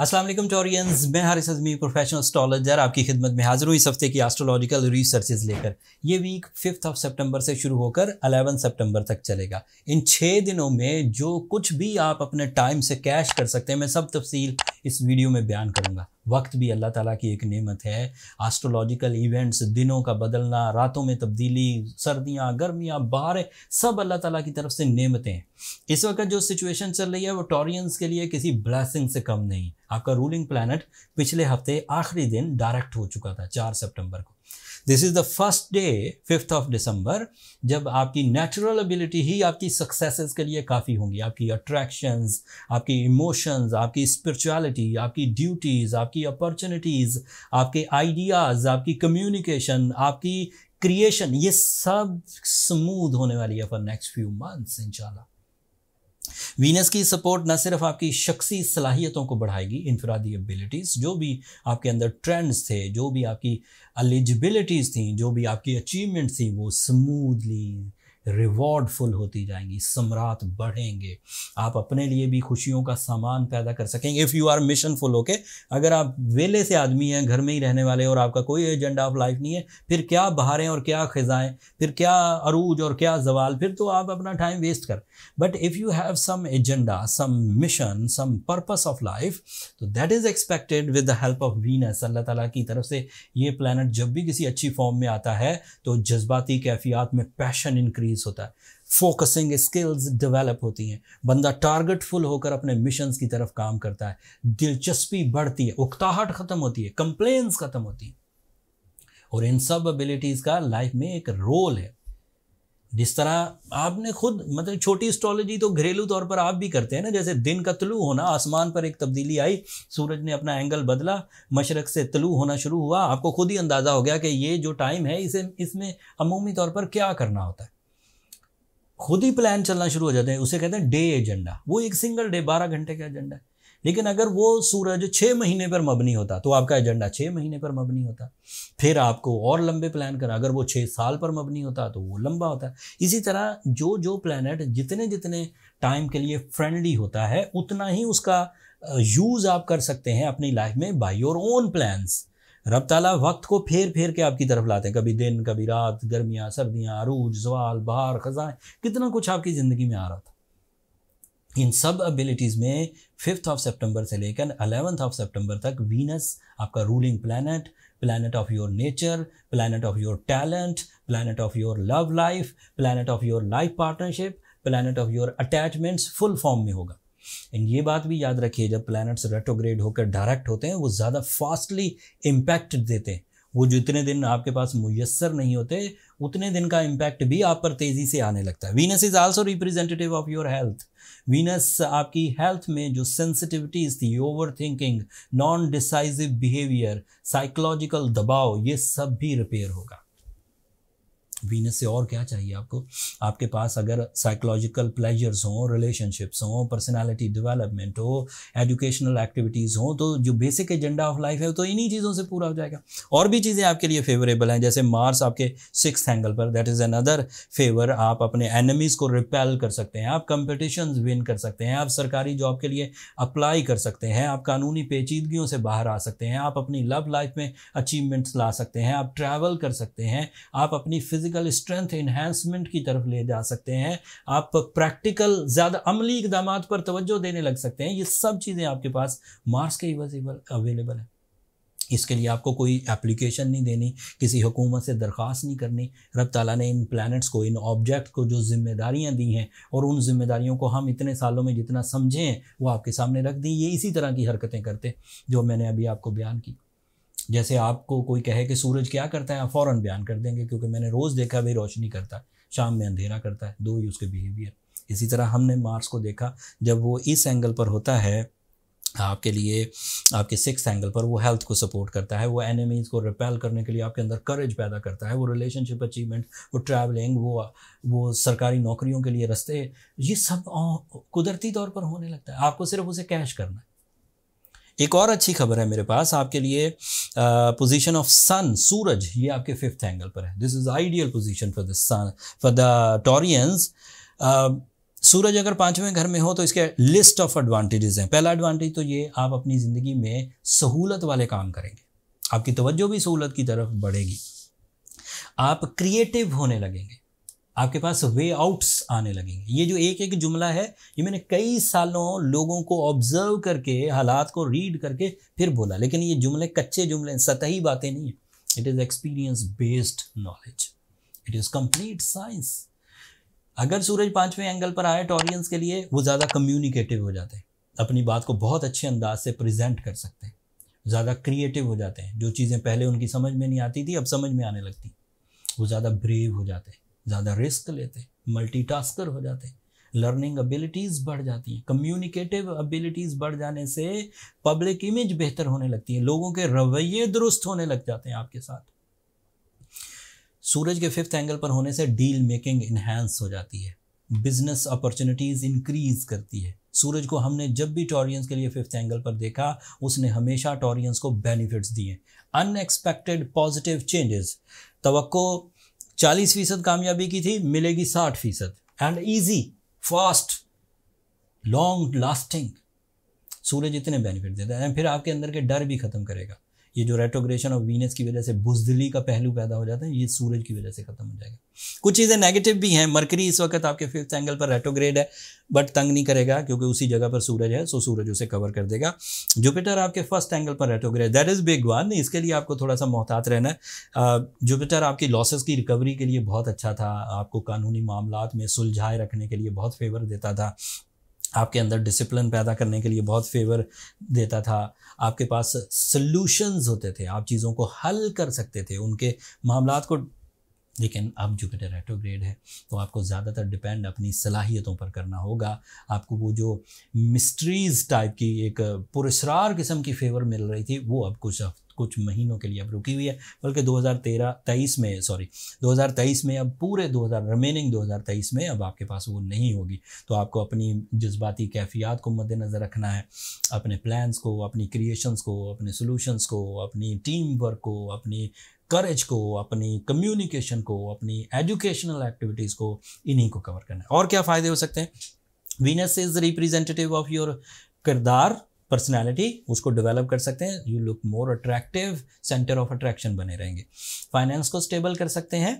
असलम टोरियंस मैं Haris Azmi professional astrologer आपकी खिदमत में हाजिर हूँ इस हफ्ते की एस्ट्रोलॉजिकल रिसर्चेज लेकर ये वीक फिफ्थ ऑफ सितंबर से शुरू होकर अलेवन सितंबर तक चलेगा इन छः दिनों में जो कुछ भी आप अपने टाइम से कैश कर सकते हैं मैं सब तफसील इस वीडियो में बयान करूँगा वक्त भी अल्लाह ताला की एक नेमत है एस्ट्रोलॉजिकल इवेंट्स दिनों का बदलना रातों में तब्दीली सर्दियाँ गर्मियाँ बाहर सब अल्लाह ताला की तरफ से नेमतें हैं इस वक्त जो सिचुएशन चल रही है वो टॉरियंस के लिए किसी ब्लैसिंग से कम नहीं आपका रूलिंग प्लानट पिछले हफ्ते आखिरी दिन डायरेक्ट हो चुका था चार सेप्टेम्बर को this is the first day fifth of December जब आपकी नेचुरल एबिलिटी ही आपकी सक्सेसेस के लिए काफ़ी होंगी आपकी अट्रैक्शंस आपकी इमोशंस आपकी स्पिरिचुअलिटी आपकी ड्यूटीज़ आपकी अपॉर्चुनिटीज़ आपके आइडियाज़ आपकी कम्युनिकेशन आपकी क्रिएशन ये सब स्मूथ होने वाली है फॉर नेक्स्ट फ्यू मंथ्स इंशाल्लाह वीनस की सपोर्ट न सिर्फ आपकी शख्सी सलाहियतों को बढ़ाएगी इनफरादी एबिलिटीज़ जो भी आपके अंदर ट्रेंड्स थे जो भी आपकी एलिजिबिलिटीज़ थी जो भी आपकी अचीवमेंट्स थी वो स्मूथली रिवॉर्ड फुल होती जाएंगी सम्राट बढ़ेंगे आप अपने लिए भी खुशियों का सामान पैदा कर सकेंगे if you are mission full okay अगर आप वेले से आदमी हैं घर में ही रहने वाले और आपका कोई एजेंडा ऑफ लाइफ नहीं है फिर क्या बहारें और क्या ख़ज़ाएँ फिर क्या अरूज और क्या जवाल फिर तो आप अपना टाइम वेस्ट कर but if you have some agenda some mission some purpose of life तो that is expected with the help of Venus अल्लाह ताला की तरफ से ये प्लानट जब भी किसी अच्छी फॉर्म में आता है तो जज्बाती कैफियात में पैशन इंक्रीज इंक्रीज होता है फोकसिंग स्किल्स डेवलप होती हैं बंदा टारगेटफुल होकर अपने मिशंस की तरफ काम करता है दिलचस्पी बढ़ती है उकताहट ख़त्म होती है कंप्लेन्स ख़त्म होती है और इन सब एबिलिटीज़ का लाइफ में एक रोल है जिस तरह आपने खुद मतलब छोटी एस्ट्रोलॉजी तो घरेलू तौर पर आप भी करते हैं ना जैसे दिन का तलू होना आसमान पर एक तब्दीली आई सूरज ने अपना एंगल बदला मशरक से तलू होना शुरू हुआ आपको खुद ही अंदाज़ा हो गया कि ये जो टाइम है इसे इसमें अमूमी तौर पर क्या करना होता है खुद ही प्लान चलना शुरू हो जाते हैं उसे कहते हैं डे एजेंडा वो एक सिंगल डे बारह घंटे का एजेंडा है लेकिन अगर वो सूरज छः महीने पर मबनी होता तो आपका एजेंडा छः महीने पर मबनी होता फिर आपको और लंबे प्लान कर अगर वो छः साल पर मबनी होता तो वो लंबा होता इसी तरह जो जो प्लानट जितने जितने टाइम के लिए फ्रेंडली होता है उतना ही उसका यूज़ आप कर सकते हैं अपनी लाइफ में बाई योर ओन प्लान्स रब ताला वक्त को फेर फेर के आपकी तरफ लाते हैं कभी दिन कभी रात गर्मियाँ सर्दियाँ अरूज जवाल बहार खजाएँ कितना कुछ आपकी ज़िंदगी में आ रहा था इन सब एबिलिटीज़ में फिफ्थ ऑफ सेप्टेम्बर से लेकर अलेवंथ ऑफ सेप्टेम्बर तक वीनस आपका ruling planet planet of your nature planet of your talent planet of your love life planet of your life partnership planet of your attachments full form में होगा and ये बात भी याद रखिए जब प्लैनेट्स रेट्रोग्रेड होकर डायरेक्ट होते हैं वो ज़्यादा फास्टली इम्पैक्ट देते हैं वो जितने दिन आपके पास मुयसर नहीं होते उतने दिन का इम्पैक्ट भी आप पर तेज़ी से आने लगता है Venus is also representative of your health Venus आपकी हेल्थ में जो सेंसिटिविटीज़ थी overthinking non decisive behaviour psychological दबाव ये सब भी रिपेयर होगा वीनस से और क्या चाहिए आपको आपके पास अगर साइकोलॉजिकल प्लेजर्स हों रिलेशनशिप्स हों पर्सनालिटी डेवलपमेंट हो एजुकेशनल एक्टिविटीज़ हों तो जो बेसिक एजेंडा ऑफ लाइफ है तो इन्हीं चीज़ों से पूरा हो जाएगा और भी चीज़ें आपके लिए फेवरेबल हैं जैसे मार्स आपके सिक्स एंगल पर दैट इज़ अनदर फेवर आप अपने एनिमीज़ को रिपेल कर सकते हैं आप कंपटिशन विन कर सकते हैं आप सरकारी जॉब के लिए अप्लाई कर सकते हैं आप कानूनी पेचीदगियों से बाहर आ सकते हैं आप अपनी लव लाइफ में अचीवमेंट्स ला सकते हैं आप ट्रैवल कर सकते हैं आप अपनी फिजिक फिजिकल स्ट्रेंथ इन्हेंसमेंट की तरफ ले जा सकते हैं आप प्रैक्टिकल ज़्यादा अमली इकदाम पर तवज्जो देने लग सकते हैं ये सब चीज़ें आपके पास मार्स के एवल अवेलेबल है इसके लिए आपको कोई एप्लीकेशन नहीं देनी किसी हुकूमत से दरख्वास्त नहीं करनी रब ताला ने इन प्लैनेट्स को इन ऑब्जेक्ट को जो जिम्मेदारियां दी हैं और उन जिम्मेदारियों को हम इतने सालों में जितना समझें वो आपके सामने रख दी ये इसी तरह की हरकतें करते जो मैंने अभी आपको बयान की जैसे आपको कोई कहे कि सूरज क्या करता है आप फ़ौरन बयान कर देंगे क्योंकि मैंने रोज़ देखा भाई रोशनी करता है शाम में अंधेरा करता है दो ही उसके बिहेवियर इसी तरह हमने मार्स को देखा जब वो इस एंगल पर होता है आपके लिए आपके सिक्स एंगल पर वो हेल्थ को सपोर्ट करता है वो एनिमीज़ को रिपेल करने के लिए आपके अंदर करेज पैदा करता है वो रिलेशनशिप अचीवमेंट वो ट्रैवलिंग वो वो सरकारी नौकरियों के लिए रस्ते ये सब कुदरती तौर पर होने लगता है आपको सिर्फ उसे कैश करना है एक और अच्छी खबर है मेरे पास आपके लिए पोजीशन ऑफ सन सूरज ये आपके फिफ्थ एंगल पर है this is ideal position for the sun for the Taureans सूरज अगर पांचवें घर में हो तो इसके लिस्ट ऑफ एडवांटेजेस हैं पहला एडवांटेज तो ये आप अपनी ज़िंदगी में सहूलत वाले काम करेंगे आपकी तवज्जो भी सहूलत की तरफ बढ़ेगी आप क्रिएटिव होने लगेंगे आपके पास वे आउट्स आने लगेंगे ये जो एक एक जुमला है ये मैंने कई सालों लोगों को ऑब्जर्व करके हालात को रीड करके फिर बोला लेकिन ये जुमले कच्चे जुमले हैं सतही बातें नहीं है it is experience based knowledge it is complete science अगर सूरज पांचवें एंगल पर आए टॉरियंस के लिए वो ज़्यादा कम्युनिकेटिव हो जाते हैं अपनी बात को बहुत अच्छे अंदाज से प्रेजेंट कर सकते हैं ज़्यादा क्रिएटिव हो जाते हैं जो चीज़ें पहले उनकी समझ में नहीं आती थी अब समझ में आने लगती वो ज़्यादा ब्रेव हो जाते हैं ज़्यादा रिस्क लेते मल्टी हो जाते लर्निंग एबिलिटीज़ बढ़ जाती हैं कम्युनिकेटिव एबिलिटीज़ बढ़ जाने से पब्लिक इमेज बेहतर होने लगती है लोगों के रवैये दुरुस्त होने लग जाते हैं आपके साथ सूरज के फिफ्थ एंगल पर होने से डील मेकिंग इन्हेंस हो जाती है बिजनेस अपॉर्चुनिटीज़ इंक्रीज करती है सूरज को हमने जब भी टॉरियंस के लिए फिफ्थ एंगल पर देखा उसने हमेशा टॉरियंस को बेनिफिट्स दिए अनएक्सपेक्टेड पॉजिटिव चेंजेस तो चालीस फीसद कामयाबी की थी मिलेगी साठ फीसद and easy fast long lasting सूरज इतने बेनिफिट देता है फिर आपके अंदर के डर भी खत्म करेगा ये जो रेट्रोग्रेशन ऑफ वीनस की वजह से बुजदली का पहलू पैदा हो जाता है ये सूरज की वजह से खत्म हो जाएगा कुछ चीज़ें नेगेटिव भी हैं मरकरी इस वक्त आपके फिफ्थ एंगल पर रेट्रोग्रेड है बट तंग नहीं करेगा क्योंकि उसी जगह पर सूरज है सो सूरज उसे कवर कर देगा जुपिटर आपके फर्स्ट एंगल पर retrograde that is big one इसके लिए आपको थोड़ा सा मोहतात रहना है जुपिटर आपकी लॉसेस की रिकवरी के लिए बहुत अच्छा था आपको कानूनी मामला में सुलझाए रखने के लिए बहुत फेवर देता था आपके अंदर डिसिप्लिन पैदा करने के लिए बहुत फेवर देता था आपके पास सल्यूशंस होते थे आप चीज़ों को हल कर सकते थे उनके मामला को लेकिन अब जुपिटर रेट्रोग्रेड है तो आपको ज़्यादातर डिपेंड अपनी सलाहियतों पर करना होगा आपको वो जो मिस्ट्रीज़ टाइप की एक पुरस्ार किस्म की फेवर मिल रही थी वो अब कुछ कुछ महीनों के लिए अब रुकी हुई है बल्कि 2013 23 में सॉरी 2023 में अब पूरे 2000 रिमेनिंग 2023 में अब आपके पास वो नहीं होगी तो आपको अपनी जज्बाती कैफियात को मद्देनज़र रखना है अपने प्लान्स को अपनी क्रिएशंस को अपने सोलूशंस को अपनी टीम वर्क को अपनी करेज को अपनी कम्युनिकेशन को अपनी एजुकेशनल एक्टिविटीज़ को इन्हीं को कवर करना है और क्या फ़ायदे हो सकते हैं Venus is representative of your किरदार पर्सनैलिटी उसको डेवलप कर सकते हैं you look more attractive centre of attraction बने रहेंगे फाइनेंस को स्टेबल कर सकते हैं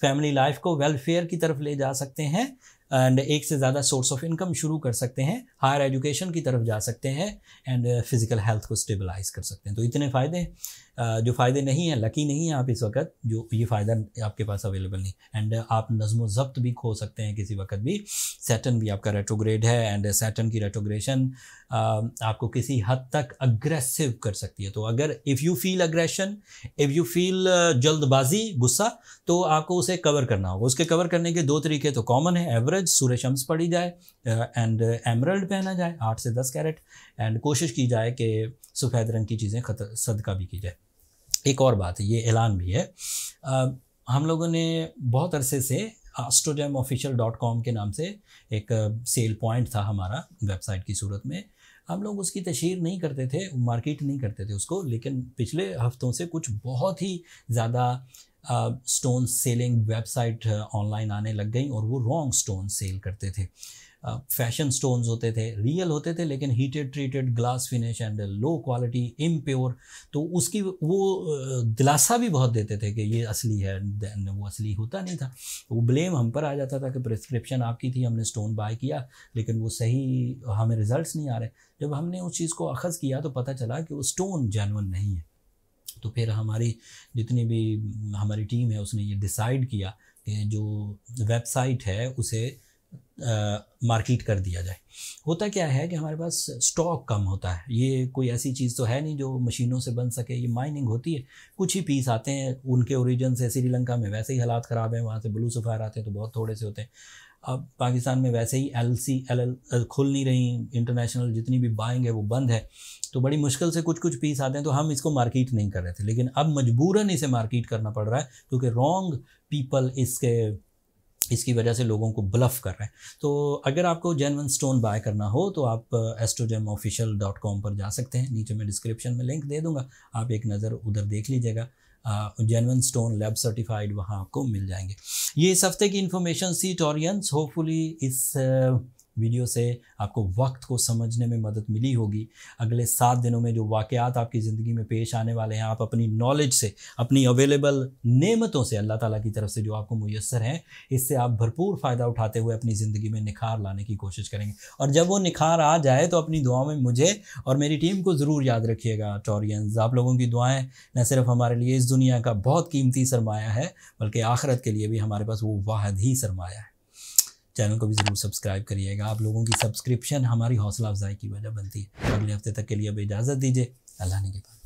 फैमिली लाइफ को वेलफेयर की तरफ ले जा सकते हैं एंड एक से ज़्यादा सोर्स ऑफ इनकम शुरू कर सकते हैं हायर एजुकेशन की तरफ जा सकते हैं एंड फिज़िकल हेल्थ को स्टेबलाइज कर सकते हैं तो इतने फ़ायदे uh, जो फ़ायदे नहीं हैं लकी नहीं है आप इस वक्त जो ये फ़ायदा आपके पास अवेलेबल नहीं एंड uh, आप नज़म ज़ब्त भी खो सकते हैं किसी वक्त भी सैटन भी आपका रेट्रोग्रेड है एंड सैटन uh, की रेट्रोग्रेशन आपको किसी हद तक अग्रेसिव कर सकती है तो अगर if you feel aggression if you feel जल्दबाजी गुस्सा तो आपको उसे कवर करना होगा उसके कवर करने के दो तरीके तो कॉमन है एवरेज सूरज शम्स पड़ी जाए एंड एमरल्ड पहना जाए आठ से दस कैरेट एंड कोशिश की जाए कि सफ़ेद रंग की चीज़ें खत सदका भी की जाए एक और बात है ये ऐलान भी है आ, हम लोगों ने बहुत अरसे से आस्ट्रोजैम ऑफिशियल डॉट कॉम के नाम से एक सेल पॉइंट था हमारा वेबसाइट की सूरत में हम लोग उसकी तशहर नहीं करते थे मार्केट नहीं करते थे उसको लेकिन पिछले हफ्तों से कुछ बहुत ही ज़्यादा स्टोन सेलिंग वेबसाइट ऑनलाइन आने लग गई और वो रॉन्ग स्टोन सेल करते थे फैशन uh, स्टोन्स होते थे रियल होते थे लेकिन heated treated glass finish and low quality impure तो उसकी वो दिलासा भी बहुत देते थे कि ये असली है वो असली होता नहीं था वो ब्लेम हम पर आ जाता था कि प्रिस्क्रिप्शन आपकी थी हमने स्टोन बाय किया लेकिन वो सही हमें रिजल्ट्स नहीं आ रहे जब हमने उस चीज़ को अखज़ किया तो पता चला कि वो स्टोन जैनवन नहीं है तो फिर हमारी जितनी भी हमारी टीम है उसने ये डिसाइड किया कि जो वेबसाइट है उसे मार्केट कर दिया जाए होता क्या है कि हमारे पास स्टॉक कम होता है ये कोई ऐसी चीज़ तो है नहीं जो मशीनों से बन सके ये माइनिंग होती है कुछ ही पीस आते हैं उनके ओरिजिन से श्रीलंका में वैसे ही हालात ख़राब हैं वहाँ से ब्लू सफ़ायर आते हैं तो बहुत थोड़े से होते हैं अब पाकिस्तान में वैसे ही एल सी एल एल खुल नहीं रही इंटरनेशनल जितनी भी बाइंग है वो बंद है तो बड़ी मुश्किल से कुछ कुछ पीस आते हैं तो हम इसको मार्केट नहीं कर रहे थे लेकिन अब मजबूरन इसे मार्केट करना पड़ रहा है क्योंकि रॉन्ग पीपल इसके इसकी वजह से लोगों को ब्लफ कर रहे हैं तो अगर आपको जेनवन स्टोन बाय करना हो तो आप एस्ट्रोजेम ऑफिशियल डॉट कॉम पर जा सकते हैं नीचे मैं डिस्क्रिप्शन में लिंक दे दूंगा आप एक नज़र उधर देख लीजिएगा जेनवन स्टोन लैब सर्टिफाइड वहाँ आपको मिल जाएंगे ये इस हफ्ते की इन्फॉर्मेशन सी टॉरियंस होपफुली इस uh, वीडियो से आपको वक्त को समझने में मदद मिली होगी अगले सात दिनों में जो वाक़ात आपकी ज़िंदगी में पेश आने वाले हैं आप अपनी नॉलेज से अपनी अवेलेबल नेमतों से अल्लाह ताला की तरफ से जो आपको मैसर हैं इससे आप भरपूर फ़ायदा उठाते हुए अपनी ज़िंदगी में निखार लाने की कोशिश करेंगे और जब वो निखार आ जाए तो अपनी दुआओं में मुझे और मेरी टीम को ज़रूर याद रखिएगा टॉरियंस आप लोगों की दुआएँ न सिर्फ हमारे लिए इस दुनिया का बहुत कीमती सरमाया है बल्कि आखरत के लिए भी हमारे पास वो वाहद ही सरमाया है चैनल को भी ज़रूर सब्सक्राइब करिएगा आप लोगों की सब्सक्रिप्शन हमारी हौसला अफजाई की वजह बनती है अगले हफ्ते तक के लिए अब इजाज़त दीजिए अल्लाह ने के बाद